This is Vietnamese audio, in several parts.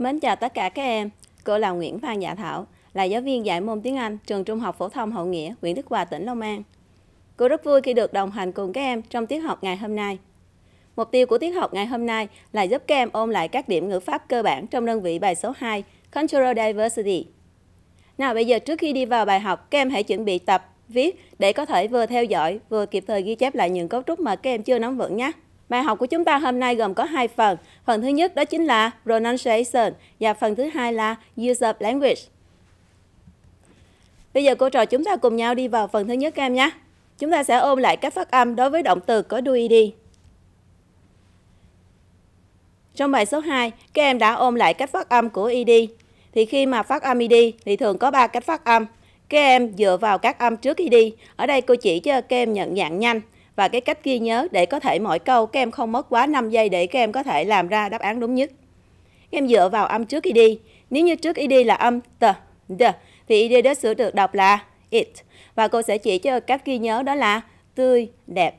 Mến chào tất cả các em. Cô là Nguyễn Phan Dạ Thảo, là giáo viên dạy môn tiếng Anh trường Trung học phổ thông Hậu Nghĩa, huyện Đức Hòa, tỉnh Long An. Cô rất vui khi được đồng hành cùng các em trong tiết học ngày hôm nay. Mục tiêu của tiết học ngày hôm nay là giúp các em ôn lại các điểm ngữ pháp cơ bản trong đơn vị bài số 2 Cultural Diversity. Nào bây giờ trước khi đi vào bài học, các em hãy chuẩn bị tập, viết để có thể vừa theo dõi, vừa kịp thời ghi chép lại những cấu trúc mà các em chưa nắm vững nhé. Bài học của chúng ta hôm nay gồm có hai phần. Phần thứ nhất đó chính là pronunciation và phần thứ hai là use of language. Bây giờ cô trò chúng ta cùng nhau đi vào phần thứ nhất các em nhé. Chúng ta sẽ ôm lại các phát âm đối với động từ có đuôi đi. Trong bài số 2, các em đã ôm lại cách phát âm của ID. Thì khi mà phát âm ID thì thường có 3 cách phát âm. Các em dựa vào các âm trước ID. Ở đây cô chỉ cho các em nhận dạng nhanh và cái cách ghi nhớ để có thể mỗi câu các em không mất quá 5 giây để các em có thể làm ra đáp án đúng nhất. Các em dựa vào âm trước ID. Nếu như trước ID là âm t, d, thì ID đó sửa được đọc là it. Và cô sẽ chỉ cho cách ghi nhớ đó là tươi, đẹp.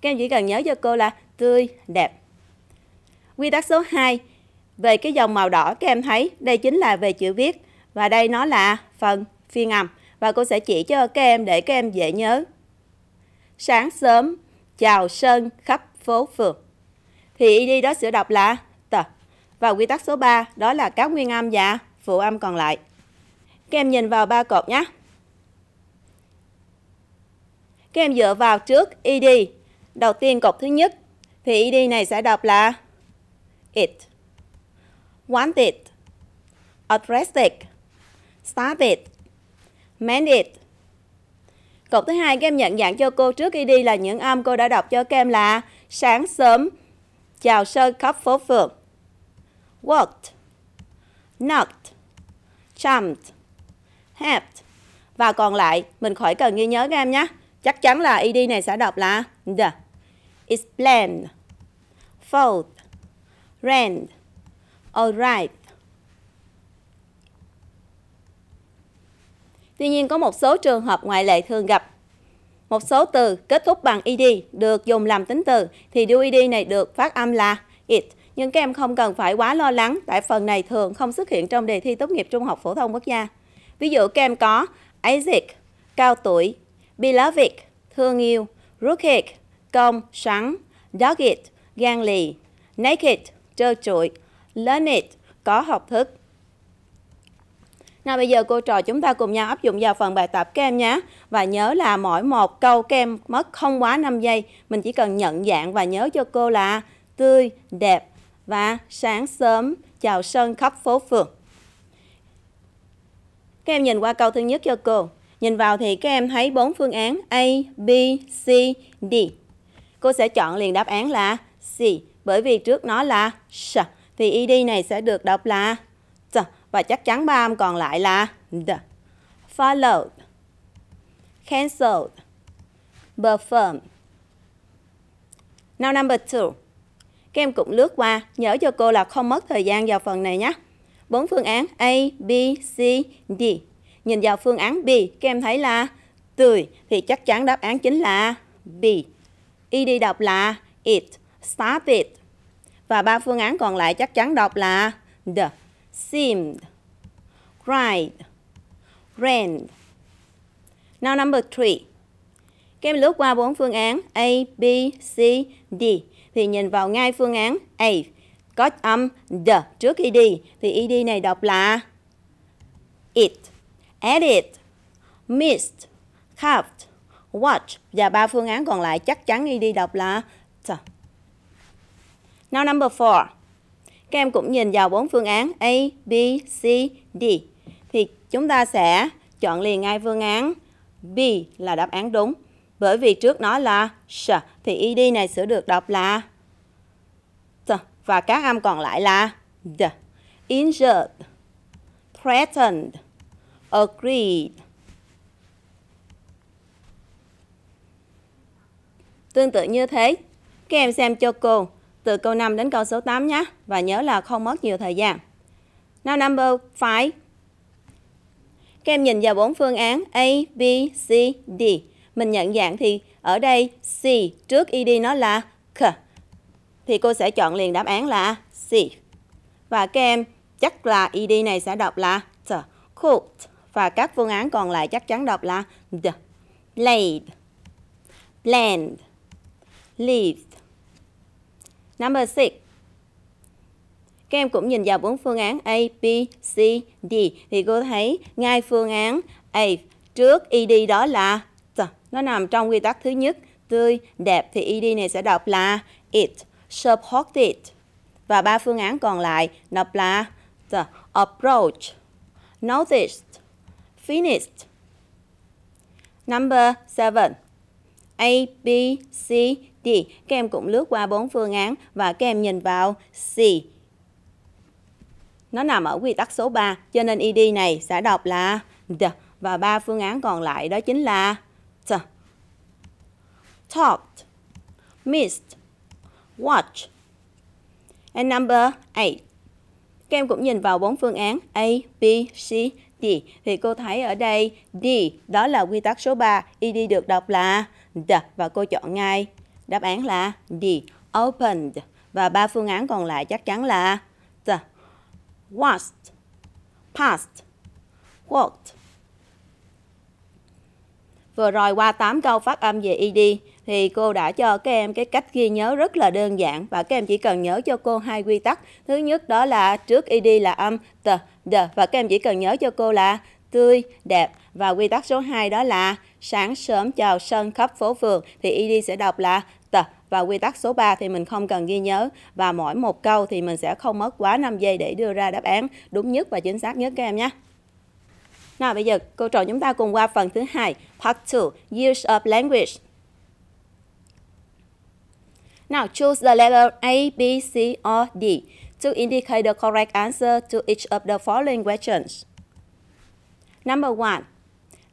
Các em chỉ cần nhớ cho cô là tươi, đẹp. Quy tắc số 2. Về cái dòng màu đỏ các em thấy đây chính là về chữ viết và đây nó là phần phiên âm và cô sẽ chỉ cho các em để các em dễ nhớ sáng sớm, chào sân khắp phố phường. Thì ID đó sửa đọc là t. Và quy tắc số 3 đó là các nguyên âm và phụ âm còn lại. Các em nhìn vào ba cột nhé. Các em dựa vào trước ID. Đầu tiên cột thứ nhất thì ID này sẽ đọc là it, wanted it, started it, Cột thứ hai kem nhận dạng cho cô trước khi đi là những âm cô đã đọc cho kem là sáng sớm, chào sơ khắp phố phường, walked, knocked, jumped, helped. Và còn lại mình khỏi cần ghi nhớ các em nhé. Chắc chắn là ed này sẽ đọc là the, explain, fold, rent, alright. Tuy nhiên có một số trường hợp ngoại lệ thường gặp. Một số từ kết thúc bằng ed được dùng làm tính từ thì DUED này được phát âm là it. Nhưng các em không cần phải quá lo lắng tại phần này thường không xuất hiện trong đề thi tốt nghiệp trung học phổ thông quốc gia. Ví dụ các em có Isaac, cao tuổi, beloved, thương yêu, rooked, công, sẵn; dogged, gan lì, naked, trơ trụi, learned, có học thức. Nào bây giờ cô trò chúng ta cùng nhau áp dụng vào phần bài tập các em nhé. Và nhớ là mỗi một câu các em mất không quá 5 giây. Mình chỉ cần nhận dạng và nhớ cho cô là tươi, đẹp và sáng sớm chào sân khắp phố phường. Các em nhìn qua câu thứ nhất cho cô. Nhìn vào thì các em thấy bốn phương án A, B, C, D. Cô sẽ chọn liền đáp án là C bởi vì trước nó là S. Thì ID này sẽ được đọc là và chắc chắn ba âm còn lại là d. Followed, cancelled, performed. Now number two. Các em cũng lướt qua, nhớ cho cô là không mất thời gian vào phần này nhé. Bốn phương án A, B, C, D. Nhìn vào phương án B, các em thấy là tươi thì chắc chắn đáp án chính là B. Y đi đọc là it, stop it. Và ba phương án còn lại chắc chắn đọc là the seemed, cried, ran. Now number three, Các em lướt qua bốn phương án A, B, C, D thì nhìn vào ngay phương án A có âm d trước khi đi thì ed này đọc là it, edit, missed, carved, watch và ba phương án còn lại chắc chắn ed đọc là t. Now number 4. Các em cũng nhìn vào bốn phương án A, B, C, D. Thì chúng ta sẽ chọn liền ngay phương án B là đáp án đúng. Bởi vì trước nó là S, thì ID này sẽ được đọc là T. Và các âm còn lại là D. Injured, threatened, agreed. Tương tự như thế, các em xem cho cô từ câu 5 đến câu số 8 nhé. Và nhớ là không mất nhiều thời gian. Now number 5. Các em nhìn vào bốn phương án A, B, C, D. Mình nhận dạng thì ở đây C trước ED nó là K. Thì cô sẽ chọn liền đáp án là C. Và các em chắc là ED này sẽ đọc là T. Cool. Và các phương án còn lại chắc chắn đọc là D. Played, planned, lived, Number 6. Các em cũng nhìn vào bốn phương án A, B, C, D thì cô thấy ngay phương án A trước ED đó là nó nằm trong quy tắc thứ nhất tươi, đẹp thì ED này sẽ đọc là it, supported. Và ba phương án còn lại đọc là the approach, noticed, finished. Number 7. A, B, C, D. Các em cũng lướt qua bốn phương án và các em nhìn vào C. Nó nằm ở quy tắc số 3, cho nên id này sẽ đọc là D. Và ba phương án còn lại đó chính là T. Talked, missed, watch. And number 8. Các em cũng nhìn vào bốn phương án A, B, C, D. Thì cô thấy ở đây D, đó là quy tắc số 3, id được đọc là D và cô chọn ngay Đáp án là D. Opened. Và ba phương án còn lại chắc chắn là the, was, past, walked. Vừa rồi qua 8 câu phát âm về ED thì cô đã cho các em cái cách ghi nhớ rất là đơn giản và các em chỉ cần nhớ cho cô hai quy tắc. Thứ nhất đó là trước ED là âm t, d và các em chỉ cần nhớ cho cô là tươi, đẹp và quy tắc số 2 đó là sáng sớm chào sân khắp phố phường thì ED sẽ đọc là và quy tắc số 3 thì mình không cần ghi nhớ và mỗi một câu thì mình sẽ không mất quá 5 giây để đưa ra đáp án đúng nhất và chính xác nhất các em nhé. Nào bây giờ cô trò chúng ta cùng qua phần thứ hai, part 2, use of language. Now choose the letter A, B, C or D to indicate the correct answer to each of the following questions. Number one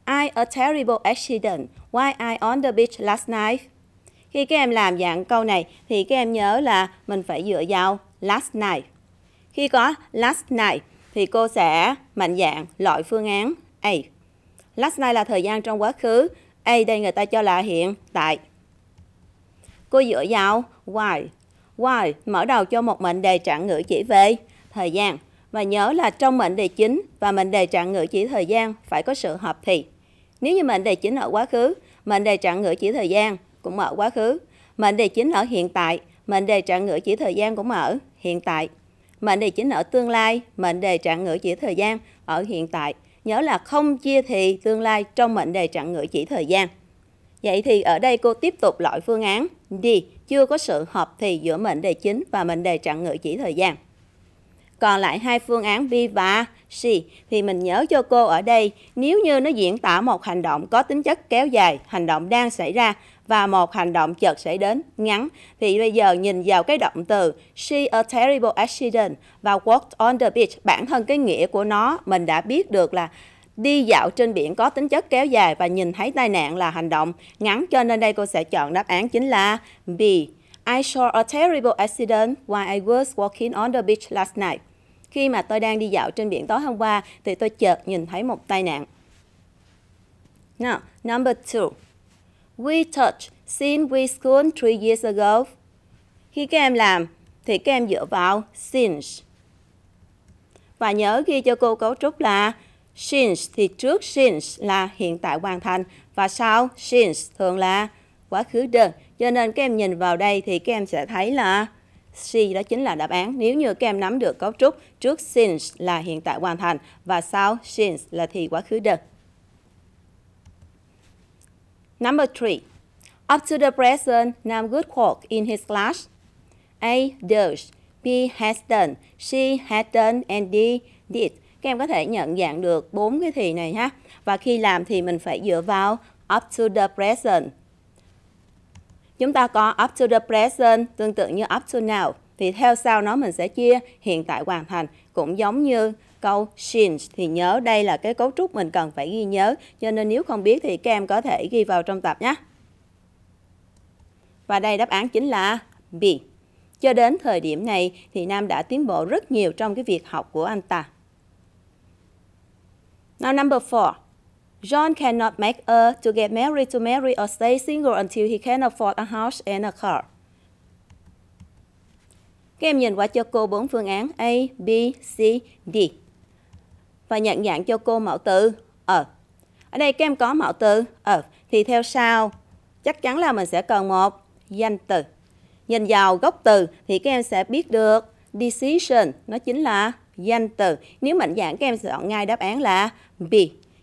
I a terrible accident. Why I on the beach last night? Khi các em làm dạng câu này thì các em nhớ là mình phải dựa vào last night. Khi có last night thì cô sẽ mạnh dạng loại phương án A. Last night là thời gian trong quá khứ, A đây người ta cho là hiện tại. Cô dựa vào why. Why mở đầu cho một mệnh đề trạng ngữ chỉ về thời gian và nhớ là trong mệnh đề chính và mệnh đề trạng ngữ chỉ thời gian phải có sự hợp thì. Nếu như mệnh đề chính ở quá khứ, mệnh đề trạng ngữ chỉ thời gian của mở quá khứ. Mệnh đề chính ở hiện tại, mệnh đề trạng ngữ chỉ thời gian cũng mở hiện tại. Mệnh đề chính ở tương lai, mệnh đề trạng ngữ chỉ thời gian ở hiện tại. Nhớ là không chia thì tương lai trong mệnh đề trạng ngữ chỉ thời gian. Vậy thì ở đây cô tiếp tục loại phương án D, chưa có sự hợp thì giữa mệnh đề chính và mệnh đề trạng ngữ chỉ thời gian. Còn lại hai phương án B và C thì mình nhớ cho cô ở đây, nếu như nó diễn tả một hành động có tính chất kéo dài, hành động đang xảy ra và một hành động chợt xảy đến, ngắn. Thì bây giờ nhìn vào cái động từ see a terrible accident và walked on the beach, bản thân cái nghĩa của nó mình đã biết được là đi dạo trên biển có tính chất kéo dài và nhìn thấy tai nạn là hành động ngắn cho nên đây cô sẽ chọn đáp án chính là B. I saw a terrible accident while I was walking on the beach last night. Khi mà tôi đang đi dạo trên biển tối hôm qua thì tôi chợt nhìn thấy một tai nạn. Now, number two we touched since we school three years ago. Khi các em làm thì các em dựa vào since. Và nhớ ghi cho cô cấu trúc là since thì trước since là hiện tại hoàn thành và sau since thường là quá khứ đơn. Cho nên các em nhìn vào đây thì các em sẽ thấy là C đó chính là đáp án. Nếu như các em nắm được cấu trúc trước since là hiện tại hoàn thành và sau since là thì quá khứ đơn. Number three, up to the present, Nam good work in his class. A. Does. B. Has done. C. had done. And D. Did. Các em có thể nhận dạng được bốn cái thì này ha. Và khi làm thì mình phải dựa vào up to the present. Chúng ta có up to the present tương tự như up to now. Thì theo sau nó mình sẽ chia hiện tại hoàn thành cũng giống như câu since thì nhớ đây là cái cấu trúc mình cần phải ghi nhớ cho nên nếu không biết thì các em có thể ghi vào trong tập nhé. Và đây đáp án chính là B. Cho đến thời điểm này thì Nam đã tiến bộ rất nhiều trong cái việc học của anh ta. Now number 4. John cannot make a to get married to marry or stay single until he can afford a house and a car. Các em nhìn qua cho cô bốn phương án A, B, C, D và nhận dạng cho cô mẫu từ. Ờ, ở đây các em có mẫu từ. Ờ, thì theo sau, chắc chắn là mình sẽ cần một danh từ. Nhìn vào gốc từ thì các em sẽ biết được decision nó chính là danh từ. Nếu mạnh dạng các em chọn ngay đáp án là B.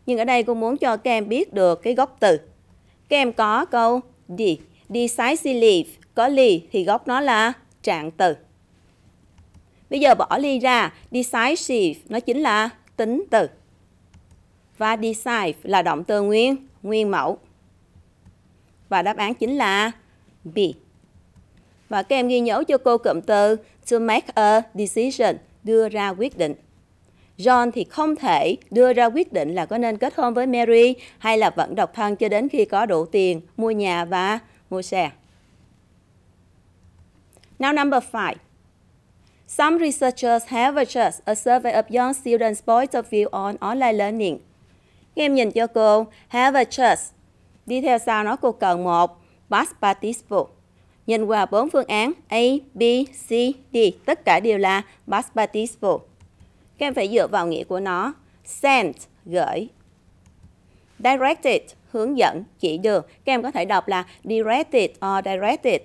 Nhưng ở đây cô muốn cho các em biết được cái gốc từ. Các em có câu D. Decisively, có ly thì gốc nó là trạng từ. Bây giờ bỏ ly ra, decisive nó chính là tính từ. Và decide là động từ nguyên, nguyên mẫu. Và đáp án chính là B. Và các em ghi nhớ cho cô cụm từ to make a decision, đưa ra quyết định. John thì không thể đưa ra quyết định là có nên kết hôn với Mary hay là vẫn độc thân cho đến khi có đủ tiền mua nhà và mua xe. Now number five Some researchers have adjusted a survey of young students' point of view on online learning. Game nhìn cho cô, have adjusted. Đi theo sau nó cô cần một past participle. Nhìn qua bốn phương án A, B, C, D, tất cả đều là past participle. Các em phải dựa vào nghĩa của nó. Sent, gửi. Directed, hướng dẫn, chỉ đường. Các em có thể đọc là directed or directed.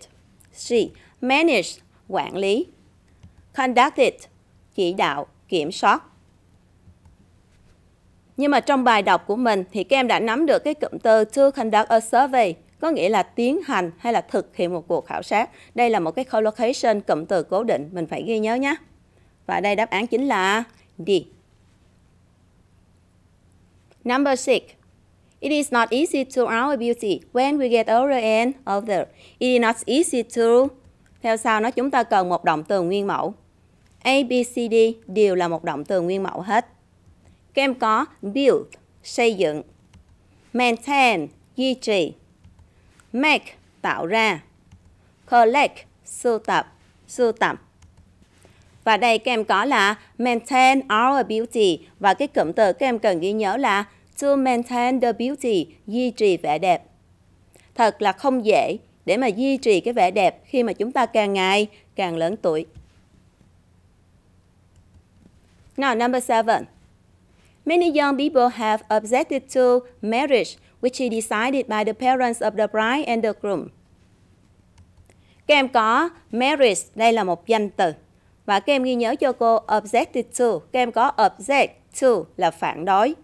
C, manage quản lý conducted, chỉ đạo, kiểm soát. Nhưng mà trong bài đọc của mình thì các em đã nắm được cái cụm từ to conduct a survey, có nghĩa là tiến hành hay là thực hiện một cuộc khảo sát. Đây là một cái collocation cụm từ cố định, mình phải ghi nhớ nhé. Và đây đáp án chính là D. Number 6. It is not easy to our beauty when we get older and older. It is not easy to... Theo sau nó chúng ta cần một động từ nguyên mẫu. A, B, C, D đều là một động từ nguyên mẫu hết. Các có build, xây dựng, maintain, duy trì, make, tạo ra, collect, sưu tập, sưu tập. Và đây các có là maintain our beauty và cái cụm từ các em cần ghi nhớ là to maintain the beauty, duy trì vẻ đẹp. Thật là không dễ để mà duy trì cái vẻ đẹp khi mà chúng ta càng ngày càng lớn tuổi. Now, number seven. Many young people have objected to marriage, which is decided by the parents of the bride and the groom. Các em có marriage, đây là một danh từ. Và các em ghi nhớ cho cô objected to. Các em có object to là phản đối.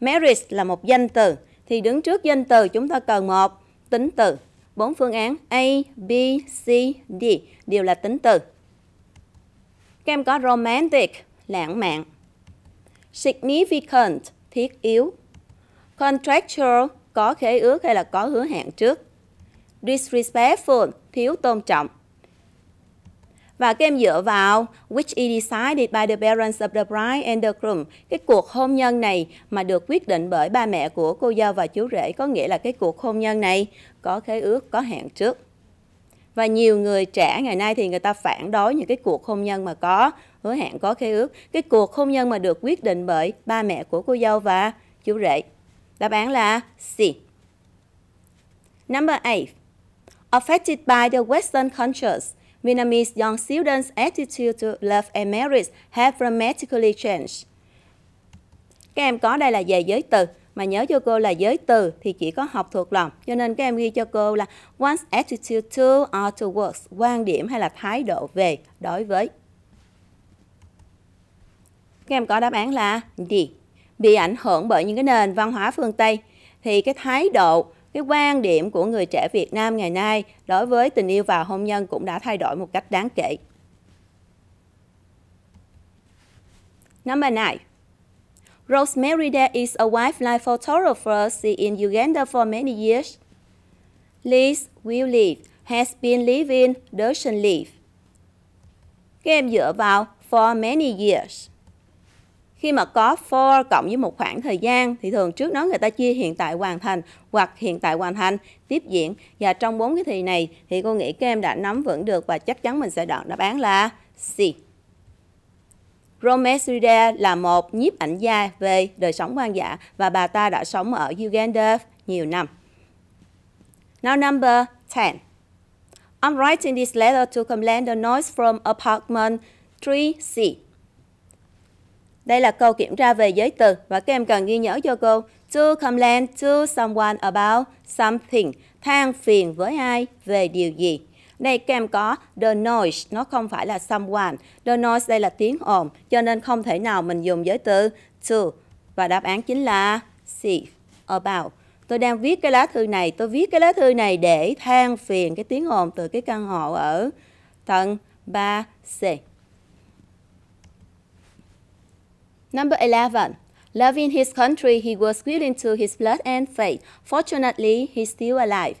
Marriage là một danh từ. Thì đứng trước danh từ chúng ta cần một tính từ. Bốn phương án A, B, C, D đều là tính từ. Các em có romantic, lãng mạn. Significant, thiết yếu. Contractual, có khế ước hay là có hứa hẹn trước. Disrespectful, thiếu tôn trọng. Và các em dựa vào which is decided by the parents of the bride and the groom. Cái cuộc hôn nhân này mà được quyết định bởi ba mẹ của cô dâu và chú rể có nghĩa là cái cuộc hôn nhân này có khế ước, có hẹn trước. Và nhiều người trẻ ngày nay thì người ta phản đối những cái cuộc hôn nhân mà có hứa hẹn có khế ước. Cái cuộc hôn nhân mà được quyết định bởi ba mẹ của cô dâu và chú rể. Đáp án là C. Number 8. Affected by the Western cultures, Vietnamese young students' attitude to love and marriage have dramatically changed. Các em có đây là về giới từ mà nhớ cho cô là giới từ thì chỉ có học thuộc lòng. Cho nên các em ghi cho cô là one's attitude to or towards, quan điểm hay là thái độ về đối với các em có đáp án là gì Bị ảnh hưởng bởi những cái nền văn hóa phương Tây thì cái thái độ, cái quan điểm của người trẻ Việt Nam ngày nay đối với tình yêu và hôn nhân cũng đã thay đổi một cách đáng kể. Number 9. Rosemary Day is a wildlife photographer in Uganda for many years. Liz will live, has been living, doesn't live. Các em dựa vào for many years. Khi mà có for cộng với một khoảng thời gian thì thường trước đó người ta chia hiện tại hoàn thành hoặc hiện tại hoàn thành, tiếp diễn. Và trong bốn cái thì này thì cô nghĩ các em đã nắm vững được và chắc chắn mình sẽ đọc đáp án là C. Romesrida là một nhiếp ảnh gia về đời sống quan giả và bà ta đã sống ở Uganda nhiều năm. Now number 10. I'm writing this letter to complain the noise from apartment 3C. Đây là câu kiểm tra về giới từ và các em cần ghi nhớ cho cô to complain to someone about something, than phiền với ai về điều gì. Đây các em có the noise, nó không phải là someone. The noise đây là tiếng ồn, cho nên không thể nào mình dùng giới từ to. Và đáp án chính là C, about. Tôi đang viết cái lá thư này, tôi viết cái lá thư này để than phiền cái tiếng ồn từ cái căn hộ ở tầng 3C. Number 11. Loving his country, he was willing to his blood and faith. Fortunately, he's still alive.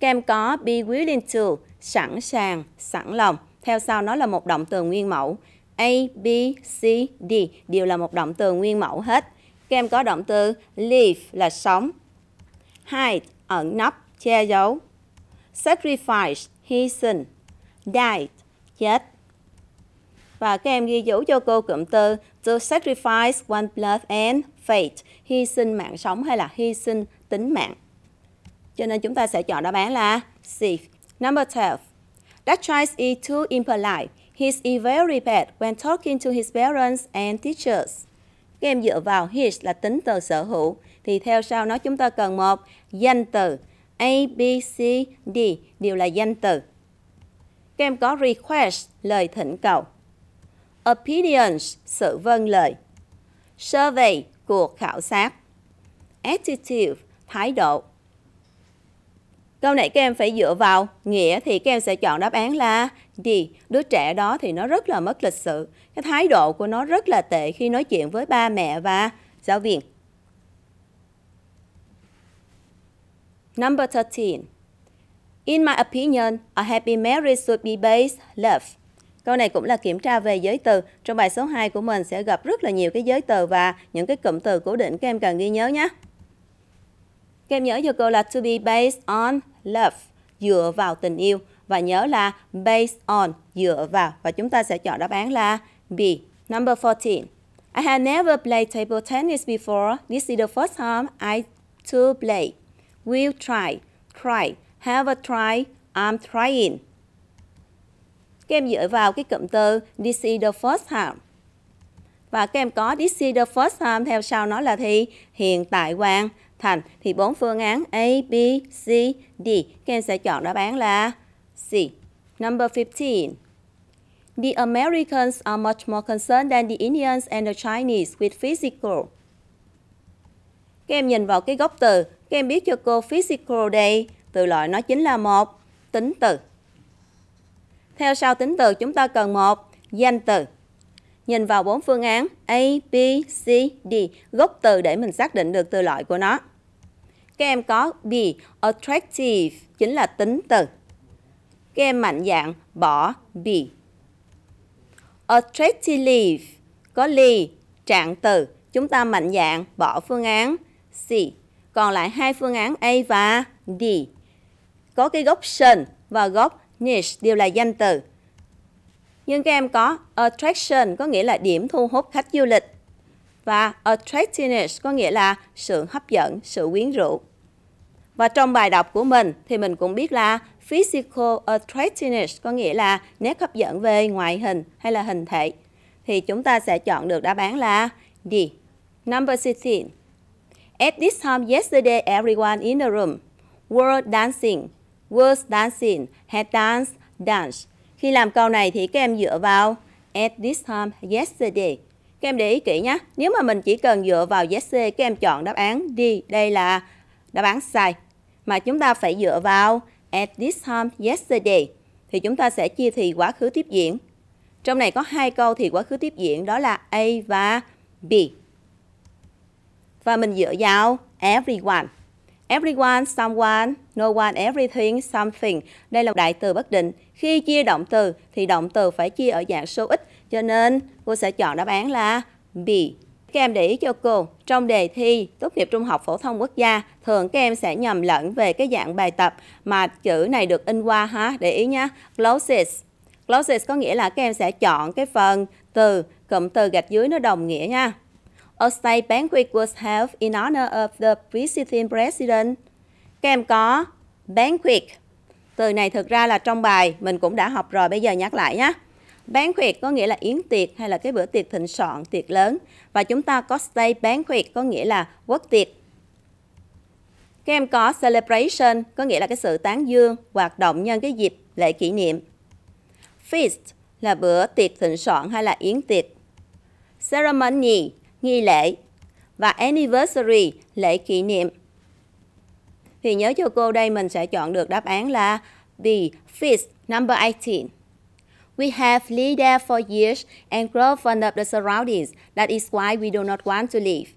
Kèm có be willing to, sẵn sàng, sẵn lòng. Theo sau nó là một động từ nguyên mẫu. A, B, C, D đều là một động từ nguyên mẫu hết. Kèm có động từ live là sống. Hide, ẩn nấp, che giấu. Sacrifice, hy sinh. Died, chết và các em ghi dấu cho cô cụm từ to sacrifice one blood and fate, hy sinh mạng sống hay là hy sinh tính mạng. Cho nên chúng ta sẽ chọn đáp án là C. Number 12. That child is e too impolite. He's e very bad when talking to his parents and teachers. Các em dựa vào his là tính từ sở hữu. Thì theo sau nó chúng ta cần một danh từ. A, B, C, D đều là danh từ. Các em có request, lời thỉnh cầu. Opinions, sự vâng lời. Survey, cuộc khảo sát. Attitude, thái độ. Câu này các em phải dựa vào nghĩa thì các em sẽ chọn đáp án là gì? Đứa trẻ đó thì nó rất là mất lịch sự. Cái thái độ của nó rất là tệ khi nói chuyện với ba mẹ và giáo viên. Number 13. In my opinion, a happy marriage should be based love. Câu này cũng là kiểm tra về giới từ. Trong bài số 2 của mình sẽ gặp rất là nhiều cái giới từ và những cái cụm từ cố định các em cần ghi nhớ nhé. Các em nhớ cho cô là to be based on love, dựa vào tình yêu. Và nhớ là based on, dựa vào. Và chúng ta sẽ chọn đáp án là B. Number 14. I had never played table tennis before. This is the first time I to play. Will try, try, have a try, I'm trying. Các em dựa vào cái cụm từ this is the first time. Và các em có this is the first time theo sau nó là thì hiện tại hoàn thành. Thì bốn phương án A, B, C, D. Các em sẽ chọn đáp án là C. Number 15. The Americans are much more concerned than the Indians and the Chinese with physical. Các em nhìn vào cái gốc từ, các em biết cho cô physical đây, từ loại nó chính là một tính từ. Theo sau tính từ chúng ta cần một danh từ. Nhìn vào bốn phương án A, B, C, D, gốc từ để mình xác định được từ loại của nó. Các em có B, attractive, chính là tính từ. Các em mạnh dạng bỏ B. Attractive, có ly, trạng từ. Chúng ta mạnh dạng bỏ phương án C. Còn lại hai phương án A và D. Có cái gốc sên và gốc niche đều là danh từ. Nhưng các em có attraction có nghĩa là điểm thu hút khách du lịch và attractiveness có nghĩa là sự hấp dẫn, sự quyến rũ. Và trong bài đọc của mình thì mình cũng biết là physical attractiveness có nghĩa là nét hấp dẫn về ngoại hình hay là hình thể. Thì chúng ta sẽ chọn được đáp án là D. Number 16. At this time yesterday everyone in the room were dancing was dancing, had danced, danced. Khi làm câu này thì các em dựa vào at this time yesterday. Các em để ý kỹ nhé. Nếu mà mình chỉ cần dựa vào yesterday, các em chọn đáp án D. Đây là đáp án sai. Mà chúng ta phải dựa vào at this time yesterday. Thì chúng ta sẽ chia thì quá khứ tiếp diễn. Trong này có hai câu thì quá khứ tiếp diễn đó là A và B. Và mình dựa vào everyone. Everyone, someone, no one, everything, something. Đây là đại từ bất định. Khi chia động từ thì động từ phải chia ở dạng số ít. Cho nên cô sẽ chọn đáp án là B. Các em để ý cho cô, trong đề thi tốt nghiệp trung học phổ thông quốc gia, thường các em sẽ nhầm lẫn về cái dạng bài tập mà chữ này được in qua ha, để ý nhé. Closest. Closest có nghĩa là các em sẽ chọn cái phần từ, cụm từ gạch dưới nó đồng nghĩa nha. A state banquet was held in honor of the visiting president. Các em có banquet. Từ này thực ra là trong bài mình cũng đã học rồi, bây giờ nhắc lại nhé. Banquet có nghĩa là yến tiệc hay là cái bữa tiệc thịnh soạn, tiệc lớn. Và chúng ta có state banquet có nghĩa là quốc tiệc. Các em có celebration có nghĩa là cái sự tán dương, hoạt động nhân cái dịp lễ kỷ niệm. Feast là bữa tiệc thịnh soạn hay là yến tiệc. Ceremony nghi lễ và anniversary, lễ kỷ niệm. Thì nhớ cho cô đây mình sẽ chọn được đáp án là B, feast number 18. We have lived there for years and grown fond of the surroundings. That is why we do not want to leave.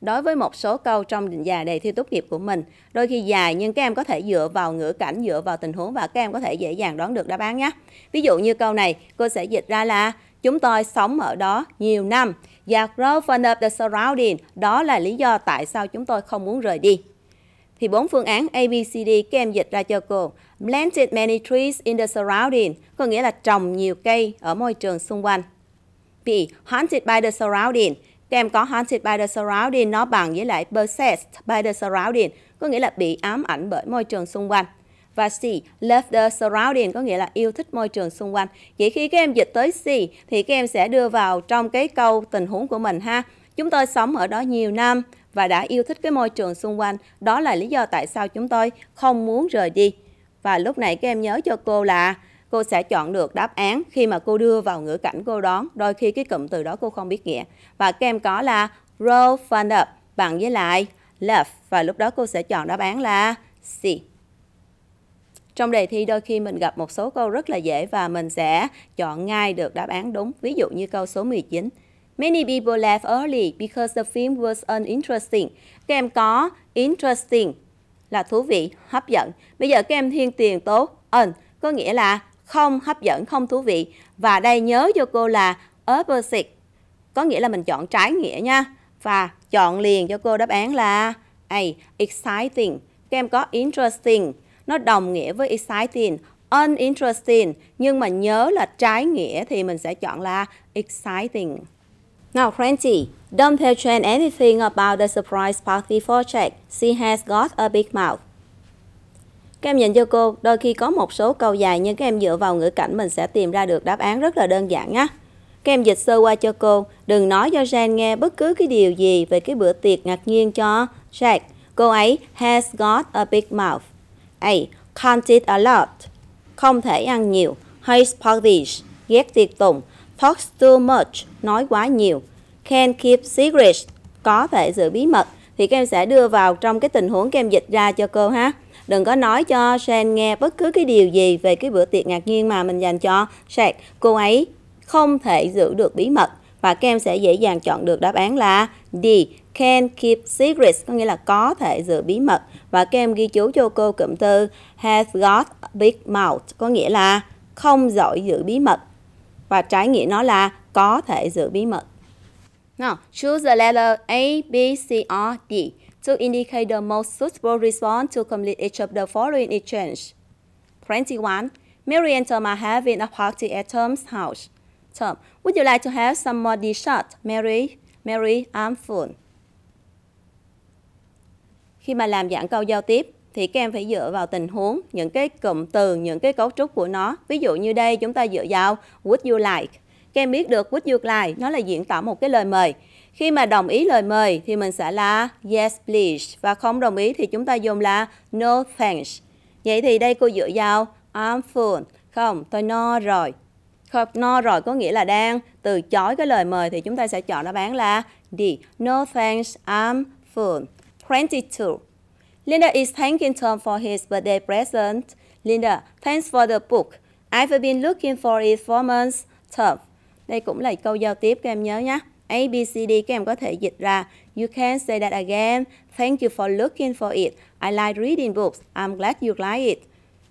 Đối với một số câu trong định dài đề thi tốt nghiệp của mình, đôi khi dài nhưng các em có thể dựa vào ngữ cảnh, dựa vào tình huống và các em có thể dễ dàng đoán được đáp án nhé. Ví dụ như câu này, cô sẽ dịch ra là chúng tôi sống ở đó nhiều năm Your growth and of the surrounding. Đó là lý do tại sao chúng tôi không muốn rời đi. Thì bốn phương án A, B, C, D các em dịch ra cho cô. Planted many trees in the surrounding. Có nghĩa là trồng nhiều cây ở môi trường xung quanh. B. Haunted by the surrounding. Các em có haunted by the surrounding nó bằng với lại possessed by the surrounding. Có nghĩa là bị ám ảnh bởi môi trường xung quanh và C. Love the surrounding có nghĩa là yêu thích môi trường xung quanh. Vậy khi các em dịch tới C thì các em sẽ đưa vào trong cái câu tình huống của mình ha. Chúng tôi sống ở đó nhiều năm và đã yêu thích cái môi trường xung quanh. Đó là lý do tại sao chúng tôi không muốn rời đi. Và lúc này các em nhớ cho cô là cô sẽ chọn được đáp án khi mà cô đưa vào ngữ cảnh cô đón. Đôi khi cái cụm từ đó cô không biết nghĩa. Và các em có là roll fund up bằng với lại love. Và lúc đó cô sẽ chọn đáp án là C. Trong đề thi đôi khi mình gặp một số câu rất là dễ và mình sẽ chọn ngay được đáp án đúng. Ví dụ như câu số 19. Many people left early because the film was uninteresting. Các em có interesting là thú vị, hấp dẫn. Bây giờ các em thiên tiền tố un có nghĩa là không hấp dẫn, không thú vị. Và đây nhớ cho cô là opposite có nghĩa là mình chọn trái nghĩa nha. Và chọn liền cho cô đáp án là A. Exciting. Các em có interesting nó đồng nghĩa với exciting, uninteresting. Nhưng mà nhớ là trái nghĩa thì mình sẽ chọn là exciting. Now, Francie, don't tell Jen anything about the surprise party for Jack. She has got a big mouth. Các em nhìn cho cô, đôi khi có một số câu dài nhưng các em dựa vào ngữ cảnh mình sẽ tìm ra được đáp án rất là đơn giản nhé. Các em dịch sơ qua cho cô, đừng nói cho Jen nghe bất cứ cái điều gì về cái bữa tiệc ngạc nhiên cho Jack. Cô ấy has got a big mouth. A. Can't eat a lot. Không thể ăn nhiều. Hates parties. Ghét tiệc tùng. Talks too much. Nói quá nhiều. Can keep secrets. Có thể giữ bí mật. Thì các em sẽ đưa vào trong cái tình huống các em dịch ra cho cô ha. Đừng có nói cho Shane nghe bất cứ cái điều gì về cái bữa tiệc ngạc nhiên mà mình dành cho Shan. Cô ấy không thể giữ được bí mật và các em sẽ dễ dàng chọn được đáp án là D can keep secrets có nghĩa là có thể giữ bí mật và các em ghi chú cho cô cụm từ has got a big mouth có nghĩa là không giỏi giữ bí mật và trái nghĩa nó là có thể giữ bí mật. Now, choose the letter A, B, C, or D to indicate the most suitable response to complete each of the following exchange. 21. Mary and Tom are having a party at Tom's house. Tom, would you like to have some more dessert? Mary, Mary, I'm full khi mà làm giảng câu giao tiếp thì các em phải dựa vào tình huống, những cái cụm từ, những cái cấu trúc của nó. Ví dụ như đây chúng ta dựa vào would you like. Các em biết được would you like nó là diễn tả một cái lời mời. Khi mà đồng ý lời mời thì mình sẽ là yes please và không đồng ý thì chúng ta dùng là no thanks. Vậy thì đây cô dựa vào I'm full. Không, tôi no rồi. Không, no rồi có nghĩa là đang từ chối cái lời mời thì chúng ta sẽ chọn đáp án là D. No thanks, I'm full. 22. Linda is thanking Tom for his birthday present. Linda, thanks for the book. I've been looking for it for months. Tom. Đây cũng là câu giao tiếp các em nhớ nhé. A, B, C, D các em có thể dịch ra. You can say that again. Thank you for looking for it. I like reading books. I'm glad you like it.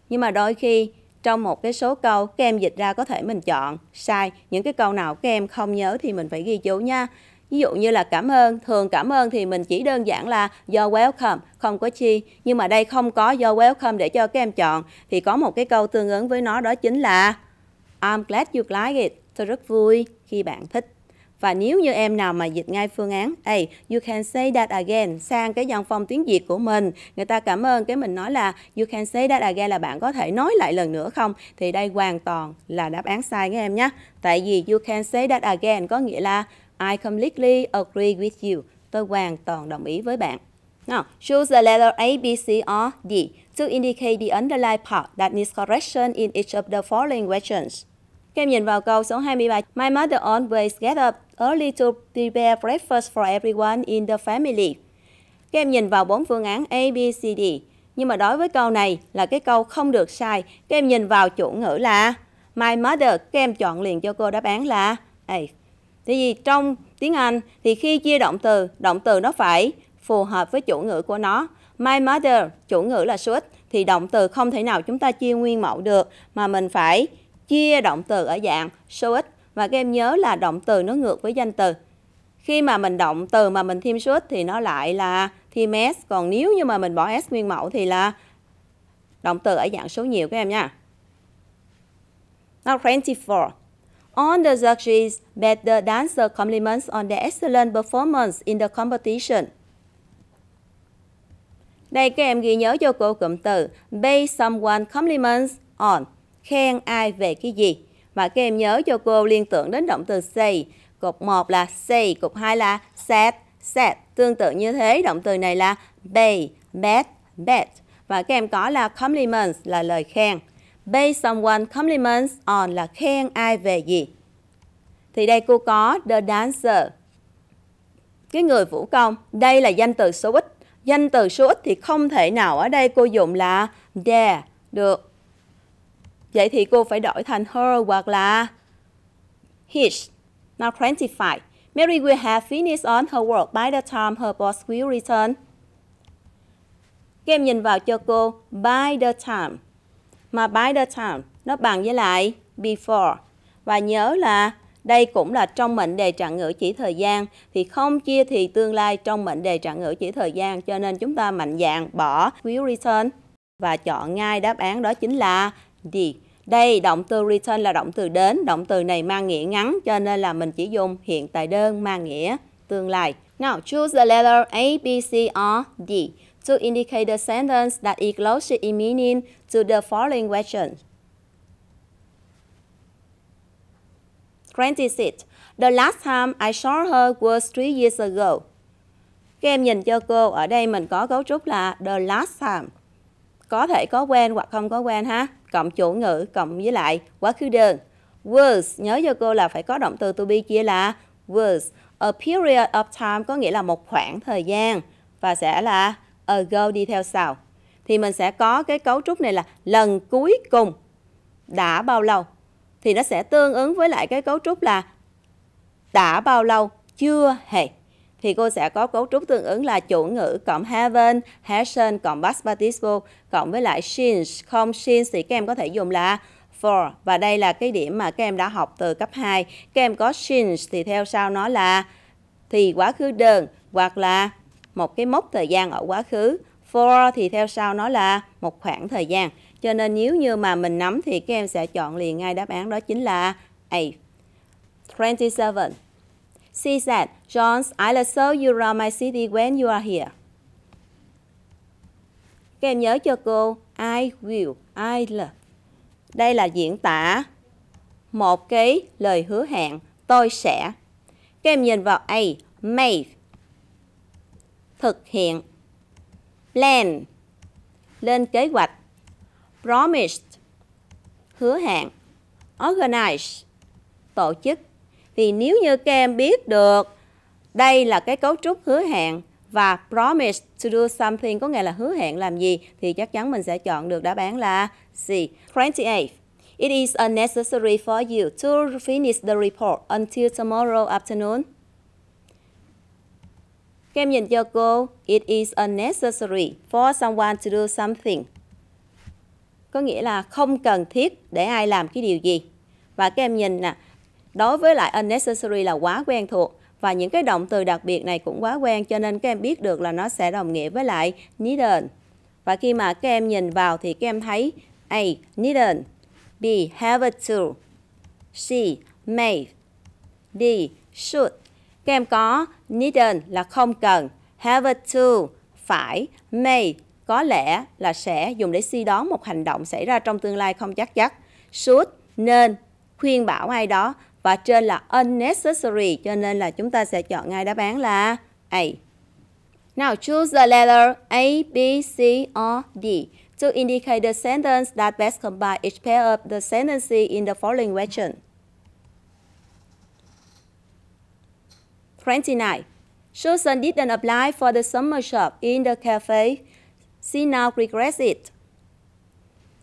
Nhưng mà đôi khi trong một cái số câu các em dịch ra có thể mình chọn sai. Những cái câu nào các em không nhớ thì mình phải ghi chú nha. Ví dụ như là cảm ơn, thường cảm ơn thì mình chỉ đơn giản là do welcome, không có chi. Nhưng mà đây không có do welcome để cho các em chọn. Thì có một cái câu tương ứng với nó đó chính là I'm glad you like it. Tôi rất vui khi bạn thích. Và nếu như em nào mà dịch ngay phương án hey, you can say that again sang cái dòng phong tiếng Việt của mình, người ta cảm ơn cái mình nói là you can say that again là bạn có thể nói lại lần nữa không? Thì đây hoàn toàn là đáp án sai các em nhé. Tại vì you can say that again có nghĩa là I completely agree with you. Tôi hoàn toàn đồng ý với bạn. Now, choose the letter A, B, C, or D to indicate the underlying part that needs correction in each of the following questions. Các em nhìn vào câu số 23. My mother always get up early to prepare breakfast for everyone in the family. Các em nhìn vào bốn phương án A, B, C, D. Nhưng mà đối với câu này là cái câu không được sai. Các em nhìn vào chủ ngữ là My mother, các em chọn liền cho cô đáp án là A. Thế vì trong tiếng Anh thì khi chia động từ, động từ nó phải phù hợp với chủ ngữ của nó. My mother, chủ ngữ là should, thì động từ không thể nào chúng ta chia nguyên mẫu được mà mình phải chia động từ ở dạng should. Và các em nhớ là động từ nó ngược với danh từ. Khi mà mình động từ mà mình thêm should thì nó lại là thêm s. Còn nếu như mà mình bỏ s nguyên mẫu thì là động từ ở dạng số nhiều các em nha. Now 24. All the judges made the dancer compliments on their excellent performance in the competition. Đây các em ghi nhớ cho cô cụm từ pay someone compliments on, khen ai về cái gì. Và các em nhớ cho cô liên tưởng đến động từ say. Cục 1 là say, cục 2 là set, set. Tương tự như thế, động từ này là pay, bet, bet. Và các em có là compliments là lời khen. Pay someone compliments on là khen ai về gì. Thì đây cô có the dancer. Cái người vũ công, đây là danh từ số ít. Danh từ số ít thì không thể nào ở đây cô dùng là there được. Vậy thì cô phải đổi thành her hoặc là his. Now quantify. Mary will have finished on her work by the time her boss will return. Các em nhìn vào cho cô. By the time mà by the time nó bằng với lại before. Và nhớ là đây cũng là trong mệnh đề trạng ngữ chỉ thời gian thì không chia thì tương lai trong mệnh đề trạng ngữ chỉ thời gian cho nên chúng ta mạnh dạng bỏ will return và chọn ngay đáp án đó chính là D. Đây động từ return là động từ đến, động từ này mang nghĩa ngắn cho nên là mình chỉ dùng hiện tại đơn mang nghĩa tương lai. Now choose the letter A, B, C or D to indicate the sentence that is closer in meaning to the following question. Granted it, the last time I saw her was three years ago. Các em nhìn cho cô, ở đây mình có cấu trúc là the last time. Có thể có quen hoặc không có quen ha. Cộng chủ ngữ, cộng với lại quá khứ đơn. Was, nhớ cho cô là phải có động từ to be chia là was. A period of time có nghĩa là một khoảng thời gian và sẽ là ago ờ, đi theo sau thì mình sẽ có cái cấu trúc này là lần cuối cùng đã bao lâu thì nó sẽ tương ứng với lại cái cấu trúc là đã bao lâu chưa hề thì cô sẽ có cấu trúc tương ứng là chủ ngữ cộng haven, hasn't cộng past participle cộng với lại since, không since thì các em có thể dùng là for và đây là cái điểm mà các em đã học từ cấp 2. Các em có since thì theo sau nó là thì quá khứ đơn hoặc là một cái mốc thời gian ở quá khứ for thì theo sau nó là một khoảng thời gian cho nên nếu như mà mình nắm thì các em sẽ chọn liền ngay đáp án đó chính là A 27 She said, John, I saw you around my city when you are here. Các em nhớ cho cô, I will, I love. Đây là diễn tả một cái lời hứa hẹn, tôi sẽ. Các em nhìn vào A, may thực hiện plan lên kế hoạch promised hứa hẹn organize tổ chức vì nếu như các em biết được đây là cái cấu trúc hứa hẹn và promise to do something có nghĩa là hứa hẹn làm gì thì chắc chắn mình sẽ chọn được đáp án là C. 28. It is unnecessary for you to finish the report until tomorrow afternoon. Kem nhìn cho cô, it is unnecessary for someone to do something. Có nghĩa là không cần thiết để ai làm cái điều gì. Và các em nhìn nè, đối với lại unnecessary là quá quen thuộc và những cái động từ đặc biệt này cũng quá quen cho nên các em biết được là nó sẽ đồng nghĩa với lại needn't. Và khi mà các em nhìn vào thì các em thấy A. Needn't B. Have to C. May D. Should Các em có needn't là không cần, have to phải, may có lẽ là sẽ dùng để suy đoán một hành động xảy ra trong tương lai không chắc chắn. Should nên khuyên bảo ai đó và trên là unnecessary cho nên là chúng ta sẽ chọn ngay đáp án là A. Now choose the letter A, B, C or D to indicate the sentence that best combine each pair of the sentences in the following question. 29. Susan didn't apply for the summer job in the cafe. She now regrets it.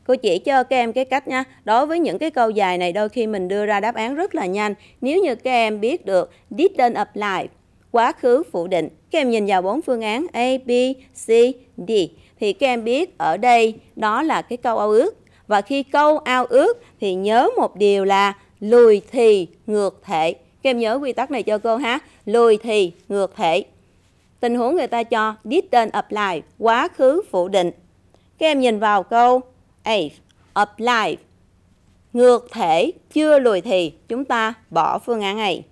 Cô chỉ cho các em cái cách nha. Đối với những cái câu dài này đôi khi mình đưa ra đáp án rất là nhanh. Nếu như các em biết được didn't apply, quá khứ phủ định. Các em nhìn vào bốn phương án A, B, C, D. Thì các em biết ở đây đó là cái câu ao ước. Và khi câu ao ước thì nhớ một điều là lùi thì ngược thể. Các em nhớ quy tắc này cho cô ha lùi thì ngược thể. Tình huống người ta cho didn't apply, quá khứ phủ định. Các em nhìn vào câu A, apply, ngược thể, chưa lùi thì, chúng ta bỏ phương án này.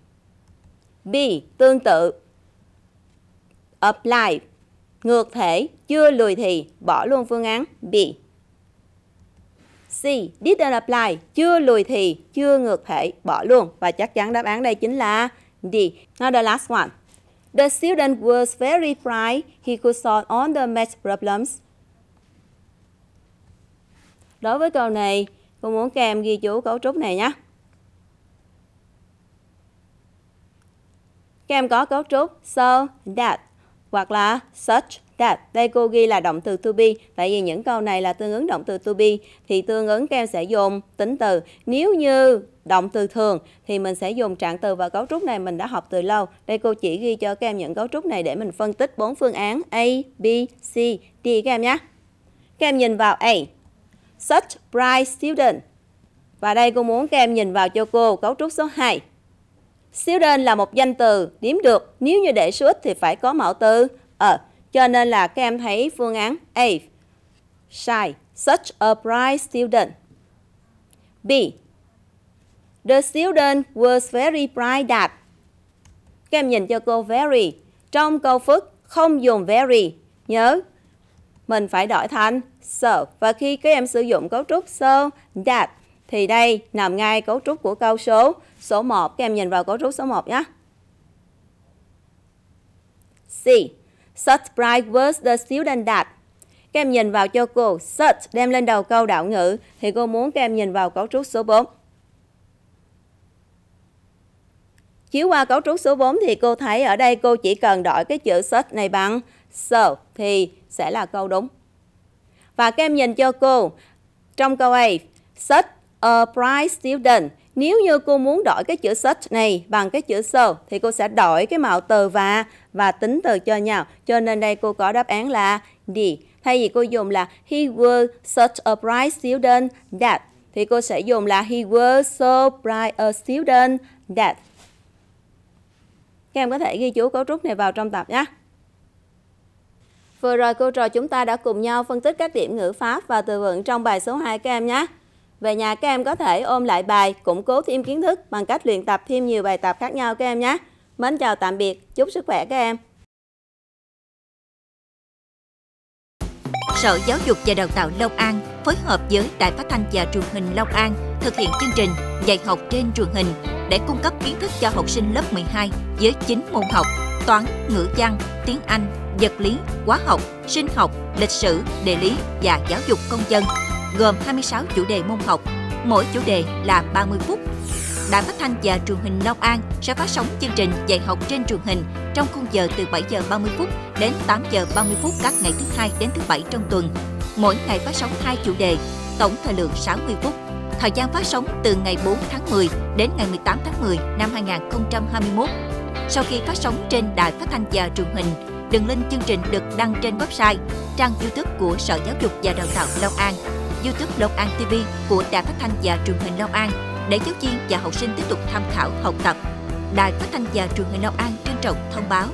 B, tương tự, apply, ngược thể, chưa lùi thì, bỏ luôn phương án B. C. Didn't apply, chưa lùi thì, chưa ngược thể, bỏ luôn. Và chắc chắn đáp án đây chính là D. Now the last one. The student was very bright. He could solve all the math problems. Đối với câu này, cô muốn kèm ghi chú cấu trúc này nhé. Các có cấu trúc so, that hoặc là such. Đó, dạ, đây cô ghi là động từ to be, tại vì những câu này là tương ứng động từ to be, thì tương ứng kem sẽ dùng tính từ. Nếu như động từ thường thì mình sẽ dùng trạng từ và cấu trúc này mình đã học từ lâu. Đây cô chỉ ghi cho kem những cấu trúc này để mình phân tích bốn phương án A, B, C, D các em nhé. Các em nhìn vào A. Such bright student. Và đây cô muốn các em nhìn vào cho cô cấu trúc số 2. Student là một danh từ điếm được, nếu như để số ít thì phải có mẫu từ. Ờ, cho nên là các em thấy phương án A. Shy, such a bright student. B. The student was very bright that. Các em nhìn cho cô very. Trong câu phức không dùng very. Nhớ, mình phải đổi thành so. Và khi các em sử dụng cấu trúc so, that thì đây nằm ngay cấu trúc của câu số số 1. Các em nhìn vào cấu trúc số 1 nhé. C. Such bright was the student that. Các em nhìn vào cho cô, such đem lên đầu câu đạo ngữ, thì cô muốn các em nhìn vào cấu trúc số 4. Chiếu qua cấu trúc số 4 thì cô thấy ở đây cô chỉ cần đổi cái chữ search này bằng so thì sẽ là câu đúng. Và các em nhìn cho cô, trong câu A, such a bright student. Nếu như cô muốn đổi cái chữ search này bằng cái chữ so thì cô sẽ đổi cái mạo từ và và tính từ cho nhau. Cho nên đây cô có đáp án là D. Thay vì cô dùng là he was such a bright student that thì cô sẽ dùng là he was so bright a student that. Các em có thể ghi chú cấu trúc này vào trong tập nhé. Vừa rồi cô trò chúng ta đã cùng nhau phân tích các điểm ngữ pháp và từ vựng trong bài số 2 các em nhé. Về nhà các em có thể ôm lại bài, củng cố thêm kiến thức bằng cách luyện tập thêm nhiều bài tập khác nhau các em nhé. Mến chào tạm biệt, chúc sức khỏe các em. Sở Giáo dục và Đào tạo Long An phối hợp với Đài Phát thanh và Truyền hình Long An thực hiện chương trình dạy học trên truyền hình để cung cấp kiến thức cho học sinh lớp 12 với 9 môn học toán, ngữ văn, tiếng Anh, vật lý, hóa học, sinh học, lịch sử, địa lý và giáo dục công dân, gồm 26 chủ đề môn học. Mỗi chủ đề là 30 phút. Đài Phát thanh và Truyền hình Long An sẽ phát sóng chương trình dạy học trên truyền hình trong khung giờ từ 7 giờ 30 phút đến 8 giờ 30 phút các ngày thứ hai đến thứ bảy trong tuần. Mỗi ngày phát sóng hai chủ đề, tổng thời lượng 60 phút. Thời gian phát sóng từ ngày 4 tháng 10 đến ngày 18 tháng 10 năm 2021. Sau khi phát sóng trên Đài Phát thanh và Truyền hình, đường link chương trình được đăng trên website, trang YouTube của Sở Giáo dục và Đào tạo Long An, YouTube Long An TV của Đài Phát thanh và Truyền hình Long An để giáo viên và học sinh tiếp tục tham khảo học tập. Đài Phát thanh và Truyền hình Long An trân trọng thông báo